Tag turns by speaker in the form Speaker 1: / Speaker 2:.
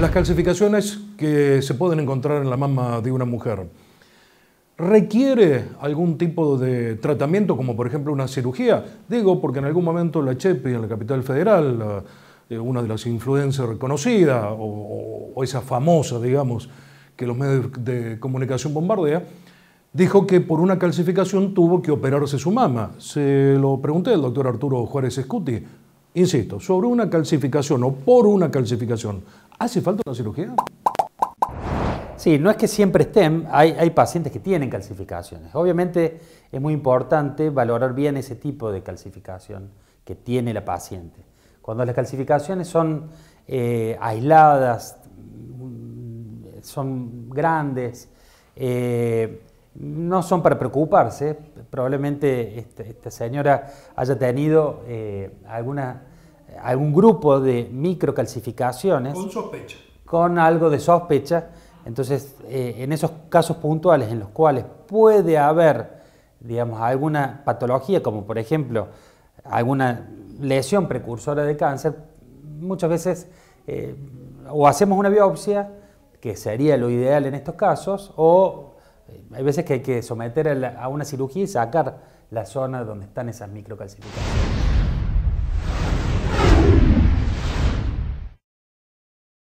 Speaker 1: Las calcificaciones que se pueden encontrar en la mama de una mujer requiere algún tipo de tratamiento, como por ejemplo una cirugía. Digo porque en algún momento la Chepi en la capital federal, eh, una de las influencias reconocidas o, esa famosa, digamos, que los medios de comunicación bombardean, dijo que por una calcificación tuvo que operarse su mama. Se lo pregunté al doctor Arturo Juárez Escuti,
Speaker 2: insisto, sobre una calcificación o por una calcificación, ¿Hace falta una cirugía? Sí, no es que siempre estén, hay, pacientes que tienen calcificaciones. Obviamente es muy importante valorar bien ese tipo de calcificación que tiene la paciente. Cuando las calcificaciones son eh, aisladas, mm, son grandes, eh, no son para preocuparse. Probablemente este, esta, señora haya tenido eh, alguna algún grupo de microcalcificaciones. Con algo de sospecha. Entonces, eh, en esos casos puntuales en los cuales puede haber, digamos, alguna patología, como por ejemplo alguna lesión precursora de cáncer, muchas veces eh, o hacemos una biopsia, que sería lo ideal en estos casos, o eh, hay veces que hay que someter a, a una cirugía y sacar la zona donde están esas microcalcificaciones.